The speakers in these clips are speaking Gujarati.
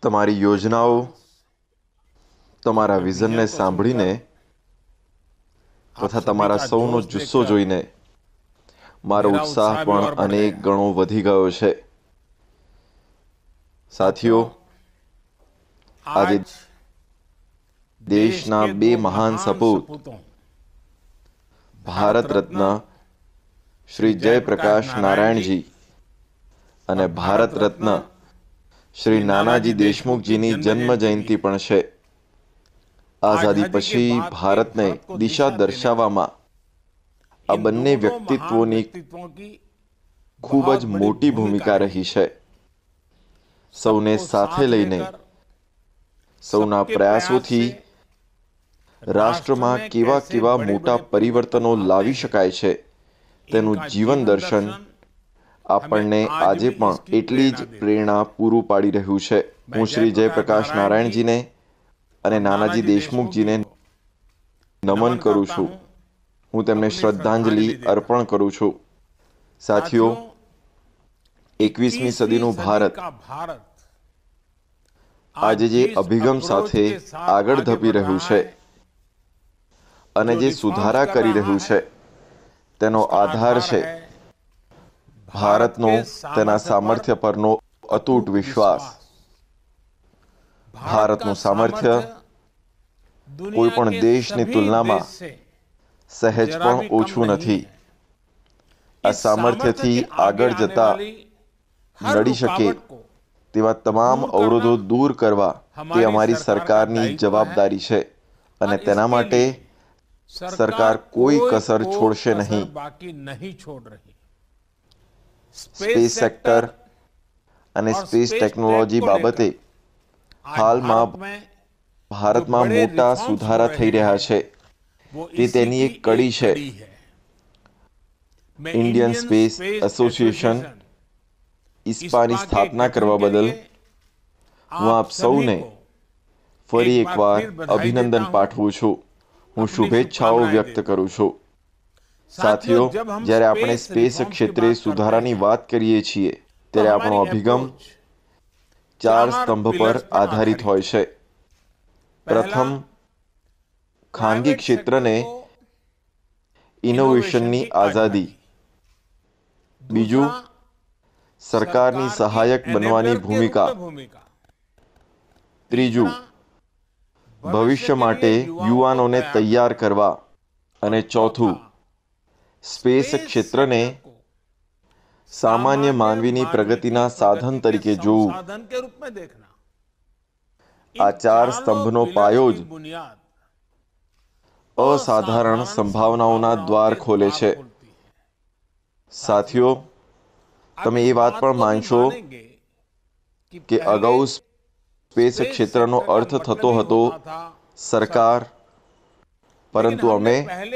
તમારી યોજનાઓ તમારા વિઝનને સાંભળીને તથા તમારા સૌનો જુસ્સો જોઈને મારો ઉત્સાહ પણ અનેક ગણો વધી ગયો છે સાથીઓ આજે દેશના બે મહાન સપૂત ભારત રત્ન શ્રી જયપ્રકાશ નારાયણજી અને ભારત રત્ન શ્રી નાનાજી દેશમુખજીની જન્મ જયંતિ પણ છે આઝાદી પછી ભારતને દિશા દર્શાવવામાં આ બંને વ્યક્તિત્વોની ખૂબ જ મોટી ભૂમિકા રહી છે સૌને સાથે લઈને સૌના પ્રયાસોથી રાષ્ટ્રમાં કેવા કેવા મોટા પરિવર્તનો લાવી શકાય છે તેનું જીવન દર્શન આપણને આજે પણ એટલી જ પ્રેરણા પૂરું પાડી રહ્યું છે હું શ્રી જયપ્રકાશ નારાયણજીને અને નાનાજી દેશમુખજીને નમન કરું છું હું તેમને શ્રદ્ધાંજલિ અર્પણ કરું છું સાથીઓ એકવીસમી સદીનું ભારત આજે જે અભિગમ સાથે આગળ ધપી રહ્યું છે અને જે સુધારા કરી રહ્યું છે તેનો આધાર છે ભારતનો તેના સામર્થ્ય પરનો અતૂટ વિશ્વાસ ભારતનું સામર્થ્ય કોઈ પણ દેશની તુલનામાં સહેજ પણ ઓછું નથી આ સામર્થ્યથી આગળ જતા લડી શકે તેવા તમામ અવરોધો દૂર કરવા તે અમારી સરકારની જવાબદારી છે અને તેના માટે સરકાર કોઈ કસર છોડશે નહીં બાકી નહીં છોડ રહી સ્પેસ સેક્ટર અને સ્પેસ ટેકનોલોજી બાબતે હાલમાં ભારતમાં મોટા સુધારા થઈ રહ્યા છે તે તેની એક કડી છે ઇન્ડિયન સ્પેસ એસોસિએશન ઇસ્પાની સ્થાપના કરવા બદલ હું આપ સૌને ફરી એકવાર અભિનંદન પાઠવું છું હું શુભેચ્છાઓ વ્યક્ત કરું છું સાથીઓ જ્યારે આપણે સ્પેસ ક્ષેત્રે સુધારાની વાત કરીએ છીએ ત્યારે આપણો અભિગમ ચાર સ્તંભ પર આધારિત હોય છે પ્રથમ ખાનગી ક્ષેત્રને ઇનોવેશનની આઝાદી બીજું સરકારની સહાયક બનવાની ભૂમિકા ત્રીજું ભવિષ્ય માટે યુવાનોને તૈયાર કરવા અને ચોથું સ્પેસ ક્ષેત્રને સામાન્ય માનવીની પ્રગતિના સાધન તરીકે જોવું આ ચાર સ્તંભનો પાયો જ અસાધારણ સંભાવનાઓના દ્વાર ખોલે છે સાથીઓ તમે એ વાત પણ માનશો કે અગાઉ સ્પેસ ક્ષેત્રનો અર્થ થતો હતો સરકાર પરંતુ અમે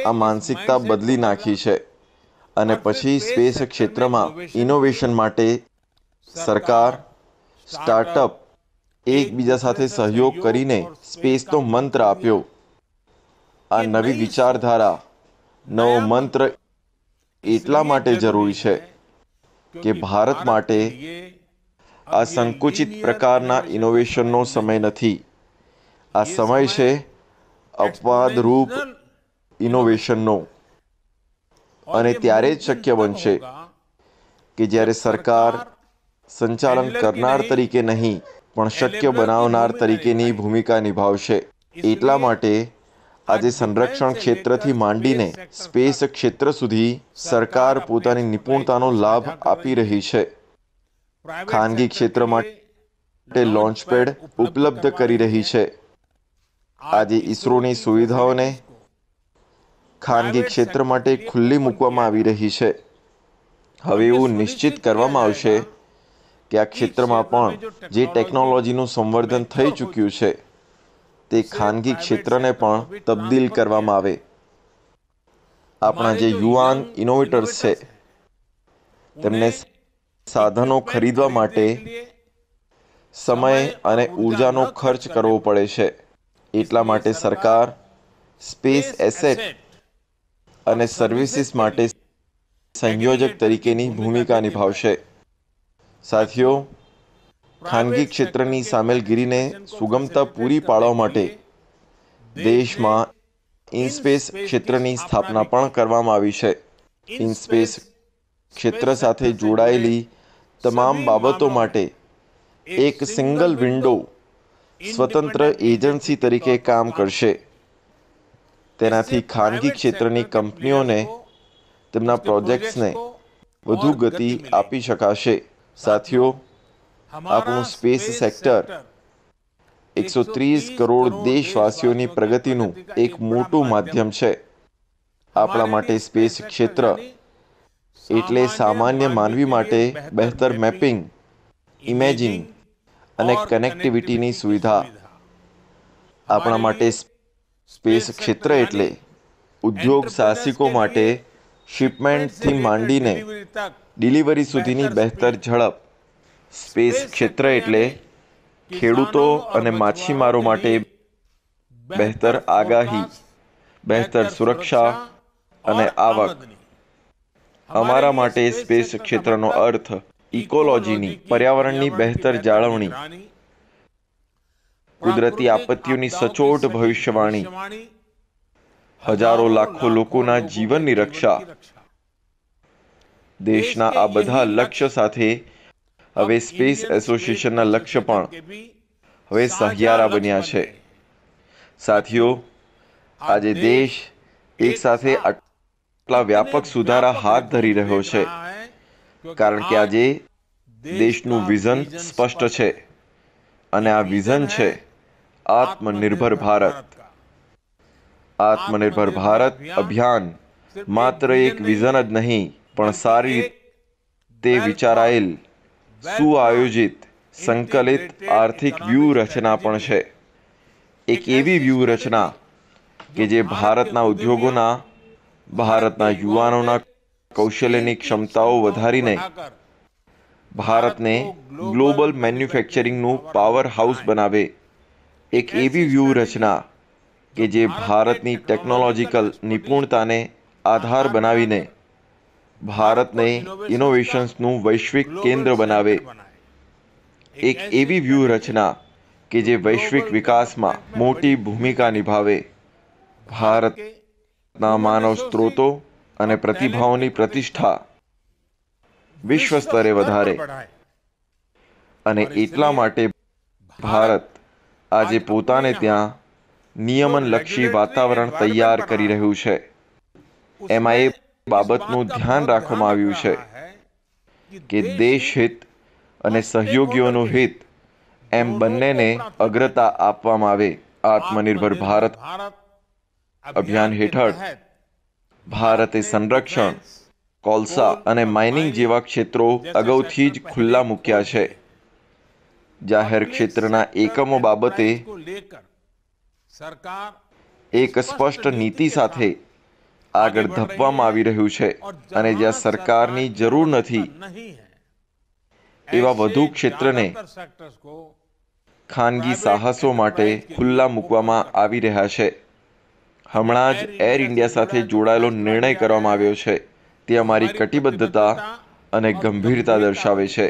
આ માનસિકતા બદલી નાખી છે અને પછી સ્પેસ ક્ષેત્રમાં ઇનોવેશન માટે સરકાર સ્ટાર્ટઅપ એકબીજા સાથે સહયોગ કરીને સ્પેસનો મંત્ર આપ્યો આ નવી વિચારધારા નવો મંત્ર એટલા માટે જરૂરી છે કે ભારત માટે આ સંકુચિત પ્રકારના ઇનોવેશનનો સમય નથી આ સમય છે અપવાદરૂપ ઇનોવેશનનો અને ત્યારે જ શક્ય બનશે કે જ્યારે સરકાર સંચાલન કરનાર તરીકે નહીં પણ શક્ય બનાવનાર તરીકેની ભૂમિકા નિભાવશે એટલા માટે આજે સંરક્ષણ ક્ષેત્રથી માંડીને સ્પેસ ક્ષેત્ર સુધી સરકાર પોતાની નિપુણતાનો લાભ આપી રહી છે ખાનગી ક્ષેત્ર માટે લોન્ચપેડ ઉપલબ્ધ કરી રહી છે આજે ઇસરોની સુવિધાઓને ખાનગી ક્ષેત્ર માટે ખુલ્લી મૂકવામાં આવી રહી છે હવે એવું નિશ્ચિત કરવામાં આવશે કે આ ક્ષેત્રમાં પણ જે ટેકનોલોજીનું સંવર્ધન થઈ ચૂક્યું છે તે ખાનગી ક્ષેત્રને પણ તબદીલ કરવામાં આવે આપણા જે યુવાન ઇનોવેટર્સ છે તેમને સાધનો ખરીદવા માટે સમય અને ઊર્જાનો ખર્ચ કરવો પડે છે એટલા માટે સરકાર સ્પેસ એસેટ અને સર્વિસીસ માટે સંયોજક તરીકેની ભૂમિકા નિભાવશે સાથીઓ ખાનગી ક્ષેત્રની સામેલગીરીને સુગમતા પૂરી પાડવા માટે દેશમાં ઇનસ્પેસ ક્ષેત્રની સ્થાપના પણ કરવામાં આવી છે ઇનસ્પેસ ક્ષેત્ર સાથે જોડાયેલી તમામ બાબતો માટે એક સિંગલ વિન્ડો સ્વતંત્ર એજન્સી તરીકે કામ કરશે તેનાથી ખાનગી ક્ષેત્રની કંપનીઓને તેમના પ્રોજેક્ટ્સને વધુ ગતિ આપી શકાશે સાથીઓ આપણું સ્પેસ સેક્ટર એકસો ત્રીસ કરોડ દેશવાસીઓની પ્રગતિનું એક મોટું માધ્યમ છે આપણા માટે સ્પેસ ક્ષેત્ર એટલે સામાન્ય માનવી માટે બહેતર મેપિંગ ઇમેજિંગ અને કનેક્ટિવિટીની સુવિધા આપણા માટે સ્પેસ ક્ષેત્ર એટલે ઉદ્યોગ સાહસિકો માટે શિપમેન્ટથી માંડીને ડિલિવરી સુધીની બહેતર ઝડપ સ્પેસ ક્ષેત્ર એટલે ખેડૂતો અને માછીમારો માટે બહેતર આગાહી બહેતર સુરક્ષા અને આવક અમારા માટે સ્પેસ ક્ષેત્રનો અર્થ ઇકોલોજીની પર્યાવરણની બહેતર જાળવણી કુદરતી આપત્તિઓની સચોટ ભવિષ્યવાણી હજારો લાખો લોકોના જીવનની રક્ષા દેશના આ બધા લક્ષ્ય સાથે હવે સ્પેસ એસોસિએશનના લક્ષ્ય પણ હવે સહિયારા બન્યા છે સાથીઓ આજે દેશ એક સાથે આટલા વ્યાપક સુધારા હાથ ધરી રહ્યો છે કારણ કે આજે દેશનું વિઝન સ્પષ્ટ છે અને આ વિઝન છે આત્મનિર્ભર ભારત આત્મનિર્ભર ભારત અભિયાન માત્ર એક વિઝન જ નહીં પણ સારી તે વિચારાયેલ સુઆયોજિત સંકલિત આર્થિક વ્યૂહરચના પણ છે એક એવી વ્યૂહરચના કે જે ભારતના ઉદ્યોગોના ભારતના યુવાનોના કૌશલ્યની ક્ષમતાઓ વધારીને ભારતને ગ્લોબલ મેન્યુફેક્ચરિંગનું પાવર હાઉસ બનાવે એક એવી વ્યૂહરચના કે જે ભારતની ટેકનોલોજીકલ નિપુણતાને આધાર બનાવીને ભારતને ઇનોવેશન્સનું વૈશ્વિક કેન્દ્ર બનાવે એક એવી વ્યૂહરચના કે જે વૈશ્વિક વિકાસમાં મોટી ભૂમિકા નિભાવે ભારતના માનવ સ્ત્રોતો અને પ્રતિભાઓની પ્રતિષ્ઠા વિશ્વ સ્તરે વધારે અને એટલા માટે ભારત આજે પોતાને ત્યાં નિયમનલક્ષી વાતાવરણ તૈયાર કરી રહ્યું છે એમાં એ બાબતનું ધ્યાન રાખવામાં આવ્યું છે કે દેશ હિત અને સહયોગીઓનું હિત એમ બંનેને અગ્રતા આપવામાં આવે આત્મનિર્ભર ભારત અભિયાન હેઠળ ભારતે સંરક્ષણ કોલસા અને માઇનિંગ જેવા ક્ષેત્રો અગાઉથી જ ખુલ્લા મૂક્યા છે જાહેર ક્ષેત્રના એકમો બાબતે એક સ્પષ્ટ નીતિ સાથે આગળ ધપવામાં આવી રહ્યું છે અને જ્યાં સરકારની જરૂર નથી એવા વધુ ક્ષેત્રને ખાનગી સાહસો માટે ખુલ્લા મૂકવામાં આવી રહ્યા છે હમણાં જ એર ઇન્ડિયા સાથે જોડાયેલો નિર્ણય કરવામાં આવ્યો છે તે અમારી કટિબદ્ધતા અને ગંભીરતા દર્શાવે છે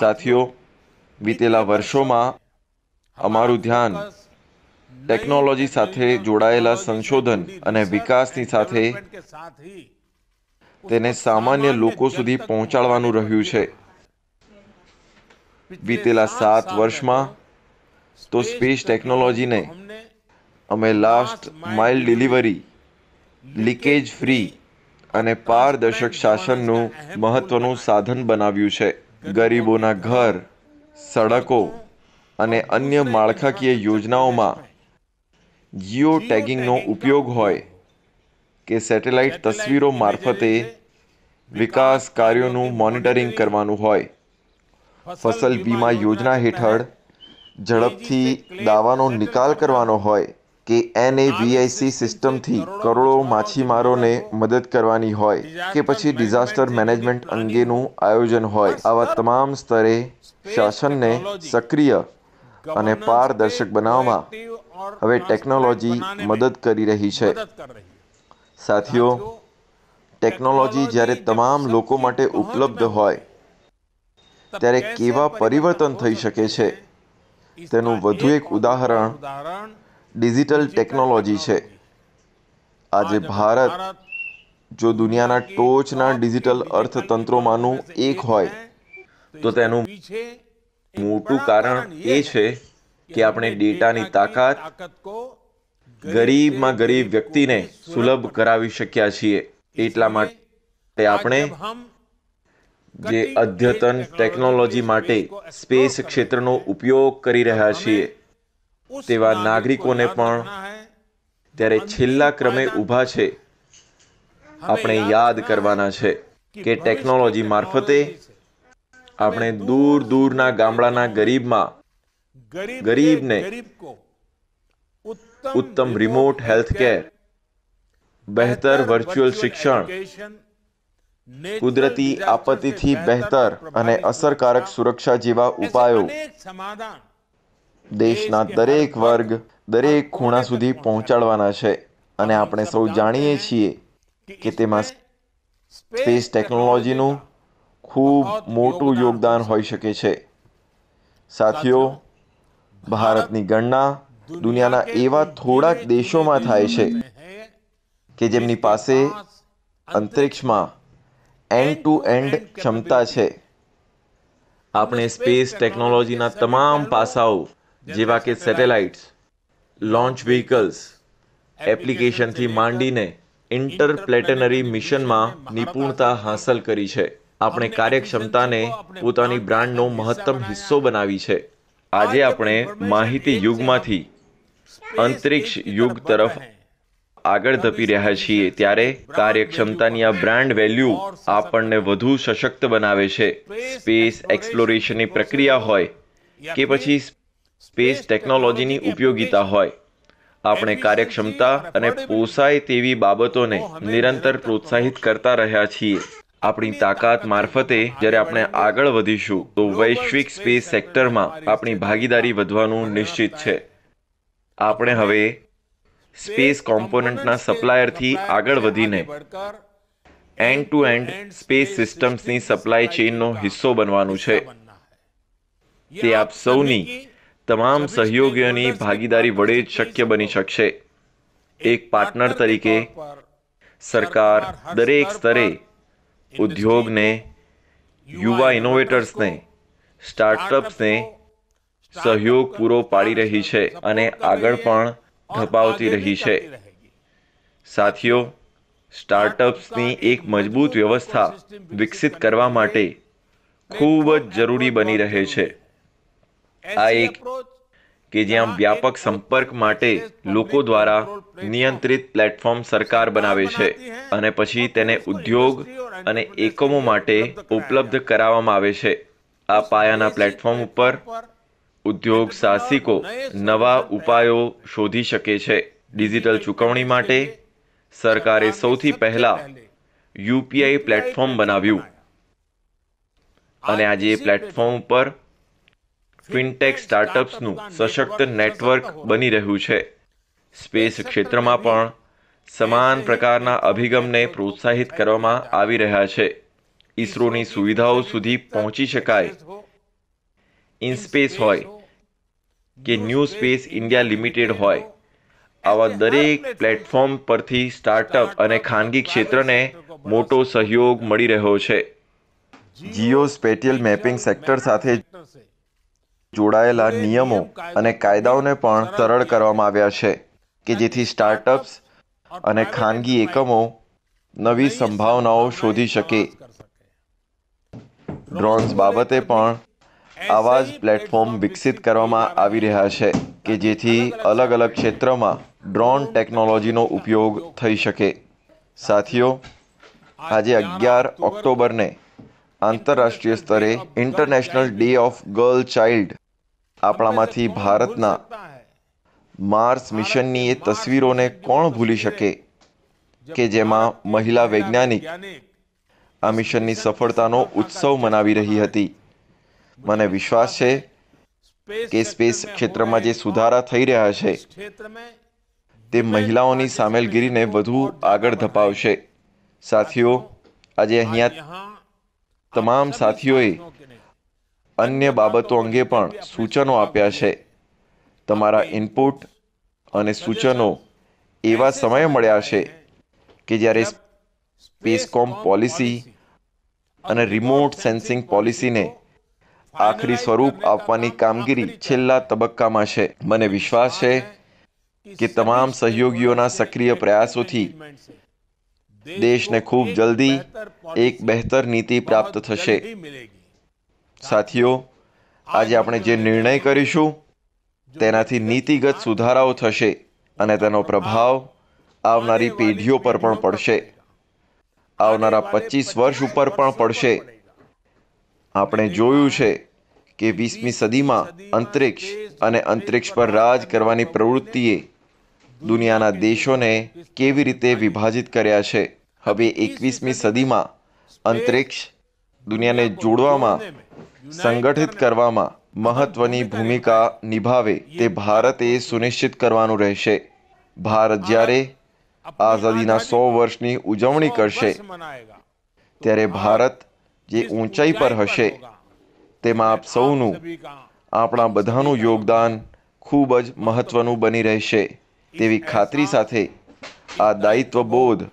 સાથીઓ વિતેલા વર્ષોમાં અમારું ધ્યાન ટેકનોલોજી સાથે જોડાયેલા સંશોધન અને વિકાસની સાથે તેને સામાન્ય લોકો સુધી પહોંચાડવાનું રહ્યું છે વીતેલા સાત વર્ષમાં તો સ્પેસ ટેકનોલોજીને અમે last mile delivery leakage free અને પારદર્શક શાસનનું મહત્વનું સાધન બનાવ્યું છે ગરીબોના ઘર સડકો અને અન્ય માળખાકીય યોજનાઓમાં જીઓ ટેગિંગનો ઉપયોગ હોય કે સેટેલાઇટ તસવીરો મારફતે વિકાસ કાર્યોનું મોનિટરિંગ કરવાનું હોય ફસલ બીમા યોજના હેઠળ ઝડપથી દાવાનો નિકાલ કરવાનો હોય કે એનએવીઆઈસી સિસ્ટમથી કરોડો માછીમારોને મદદ કરવાની હોય કે પછી ડિઝાસ્ટર મેનેજમેન્ટ અંગેનું આયોજન હોય આવા તમામ સ્તરે શાસનને સક્રિય અને પારદર્શક બનાવવામાં હવે ટેકનોલોજી મદદ કરી રહી છે સાથીઓ ટેકનોલોજી જ્યારે તમામ લોકો માટે ઉપલબ્ધ હોય ત્યારે કેવા પરિવર્તન થઈ શકે છે તેનું વધુ એક ઉદાહરણ ડિજિટલ ટેકનોલોજી છે આજે ભારત જો દુનિયાના ટોચના ડિજિટલ અર્થતંત્રોમાંનું એક હોય તો તેનું મોટું કારણ એ છે કે આપણે ડેટાની તાકાત ગરીબમાં ગરીબ વ્યક્તિને સુલભ કરાવી શક્યા છીએ એટલા માટે આપણે જે અદ્યતન ટેકનોલોજી માટે સ્પેસ ક્ષેત્રનો ઉપયોગ કરી રહ્યા છીએ તેવા નાગરિકોને પણ ત્યારે છેલ્લા ક્રમે ઊભા છે આપણે યાદ કરવાના છે કે ટેકનોલોજી મારફતે આપણે દૂર દૂરના ગામડાના ગરીબમાં ગરીબને ઉત્તમ રિમોટ હેલ્થ કેર બહેતર વર્ચ્યુઅલ શિક્ષણ કુદરતી આપત્તિથી બહેતર અને અસરકારક સુરક્ષા જેવા ઉપાયો દેશના દરેક વર્ગ દરેક ખૂણા સુધી પહોંચાડવાના છે અને આપણે સૌ જાણીએ છીએ કે તેમાં સ્પેસ ટેકનોલોજીનું ખૂબ મોટું યોગદાન હોઈ શકે છે સાથીઓ ભારતની ગણના દુનિયાના એવા થોડાક દેશોમાં થાય છે કે જેમની પાસે અંતરિક્ષમાં એન્ડ ટુ એન્ડ ક્ષમતા છે આપણે સ્પેસ ટેકનોલોજીના તમામ પાસાઓ જેવા કે સેટેલાઇટ્સ લોન્ચ વ્હીકલ્સ એપ્લિકેશનથી માંડીને ઇન્ટરપ્લેટેનરી મિશનમાં નિપુણતા હાંસલ કરી છે આપણે કાર્યક્ષમતાને પોતાની બ્રાન્ડનો મહત્તમ હિસ્સો બનાવી છે આજે આપણે માહિતી યુગમાંથી અંતરિક્ષ યુગ તરફ આગળ ધપી રહ્યા છીએ ત્યારે કાર્યક્ષમતાની આ બ્રાન્ડ વેલ્યુ આપણને વધુ સશક્ત બનાવે છે સ્પેસ એક્સપ્લોરેશનની પ્રક્રિયા હોય કે પછી સ્પેસ ટેકનોલોજીની ઉપયોગિતા હોય આપણે કાર્યક્ષમતા અને પોસાય તેવી બાબતોને નિરંતર પ્રોત્સાહિત કરતા રહ્યા છીએ આપણી તાકાત મારફતે જ્યારે આપણે આગળ વધીશું તો વૈશ્વિક સ્પેસ સેક્ટરમાં આપણી ભાગીદારી વધવાનું નિશ્ચિત છે આપણે હવે સ્પેસ કોમ્પોનન્ટના સપ્લાયરથી આગળ વધીને એન્ડ ટુ એન્ડ સ્પેસ સિસ્ટમ્સની સપ્લાય ચેઇનનો હિસ્સો બનવાનું છે તે આપ સૌની તમામ સહયોગીઓની ભાગીદારી વડે જ શક્ય બની શકશે એક પાર્ટનર તરીકે સરકાર દરેક સ્તરે ઉદ્યોગને યુવા ઇનોવેટર્સને સ્ટાર્ટઅપ્સને સહયોગ પૂરો પાડી રહી છે અને આગળ પણ ધપાવતી રહી છે સાથીઓ સ્ટાર્ટઅપ્સની એક મજબૂત વ્યવસ્થા વિકસિત કરવા માટે ખૂબ જ જરૂરી બની રહે છે આ એક કે જ્યાં વ્યાપક સંપર્ક માટે લોકો દ્વારા નિયંત્રિત પ્લેટફોર્મ સરકાર બનાવે છે અને પછી તેને ઉદ્યોગ અને એકમો માટે ઉપલબ્ધ કરાવવામાં આવે છે આ પાયાના પ્લેટફોર્મ ઉપર ઉદ્યોગ સાહસિકો નવા ઉપાયો શોધી શકે છે ડિજિટલ ચૂકવણી માટે સરકારે સૌથી પહેલા યુપીઆઈ પ્લેટફોર્મ બનાવ્યું અને આજે એ પ્લેટફોર્મ ઉપર ફિનટેક સ્ટાર્ટઅપ્સનું સશક્ત નેટવર્ક બની રહ્યું છે સ્પેસ ક્ષેત્રમાં પણ સમાન પ્રકારના અભિગમને પ્રોત્સાહિત કરવામાં આવી રહ્યા છે ઇસરોની સુવિધાઓ સુધી પહોંચી શકાય ઇનસ્પેસ હોય કે ન્યૂ સ્પેસ ઇન્ડિયા લિમિટેડ હોય આવા દરેક પ્લેટફોર્મ પરથી સ્ટાર્ટઅપ અને ખાનગી ક્ષેત્રને મોટો સહયોગ મળી રહ્યો છે જીઓ સ્પેટિયલ મેપિંગ સેક્ટર સાથે જોડાયેલા નિયમો અને કાયદાઓને પણ સરળ કરવામાં આવ્યા છે કે જેથી સ્ટાર્ટઅપ્સ અને ખાનગી એકમો નવી સંભાવનાઓ શોધી શકે ડ્રોન્સ બાબતે પણ આવા જ પ્લેટફોર્મ વિકસિત કરવામાં આવી રહ્યા છે કે જેથી અલગ અલગ ક્ષેત્રમાં ડ્રોન ટેકનોલોજીનો ઉપયોગ થઈ શકે સાથીઓ આજે અગિયાર ઓક્ટોબરને આંતરરાષ્ટ્રીય સ્તરે international day of girl child આપણામાંથી ભારતના માર્સ મિશનની એ તસવીરોને કોણ ભૂલી શકે કે જેમાં મહિલા વૈજ્ઞાનિક આ મિશનની સફળતાનો ઉત્સવ મનાવી રહી હતી મને વિશ્વાસ છે કે સ્પેસ ક્ષેત્રમાં જે સુધારા થઈ રહ્યા છે તે મહિલાઓની સામેલગીરીને વધુ આગળ ધપાવશે સાથીઓ આજે અહીંયા તમામ સાથીઓએ અન્ય બાબતો અંગે પણ સૂચનો આપ્યા છે તમારા ઇનપુટ અને સૂચનો એવા સમયે મળ્યા છે કે જ્યારે સ્પેસકોમ પોલિસી અને રિમોટ સેન્સિંગ પોલિસીને આખરી સ્વરૂપ આપવાની કામગીરી છેલ્લા તબક્કામાં છે મને વિશ્વાસ છે કે તમામ સહયોગીઓના સક્રિય પ્રયાસોથી દેશને ખૂબ જલ્દી એક બહેતર નીતિ પ્રાપ્ત થશે સાથીઓ આજે આપણે જે નિર્ણય કરીશું તેનાથી નીતિગત સુધારાઓ થશે અને તેનો પ્રભાવ આવનારી પેઢીઓ પર પણ પડશે આવનારા પચીસ વર્ષ ઉપર પણ પડશે આપણે જોયું છે કે વીસમી સદીમાં અંતરિક્ષ અને અંતરિક્ષ પર રાજ કરવાની પ્રવૃત્તિએ દુનિયાના દેશોને કેવી રીતે વિભાજિત કર્યા છે હવે એકવીસમી સદીમાં અંતરિક્ષ દુનિયાને જોડવામાં સંગઠિત કરવામાં મહત્વની ભૂમિકા નિભાવે તે ભારતે સુનિશ્ચિત કરવાનું રહેશે ભારત જ્યારે આઝાદીના સો વર્ષની ઉજવણી કરશે ત્યારે ભારત જે ઊંચાઈ પર હશે તેમાં આપ સૌનું આપણા બધાનું યોગદાન ખૂબ જ મહત્વનું બની રહેશે તેવી ખાતરી સાથે આ દાયિત્વ બોધ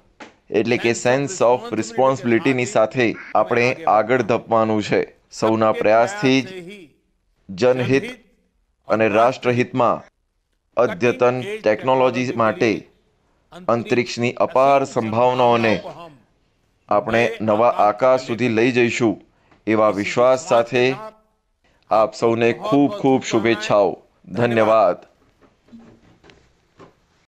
એટલે કે સેન્સ ઓફ રિસ્પોન્સિબિલિટીની સાથે આપણે આગળ ધપવાનું છે સૌના પ્રયાસથી જ જનહિત અને રાષ્ટ્રહિતમાં અદ્યતન ટેકનોલોજી માટે અંતરિક્ષની અપાર સંભાવનાઓને આપણે નવા આકાશ સુધી લઈ જઈશું એવા વિશ્વાસ સાથે આપ સૌને ખૂબ ખૂબ શુભેચ્છાઓ ધન્યવાદ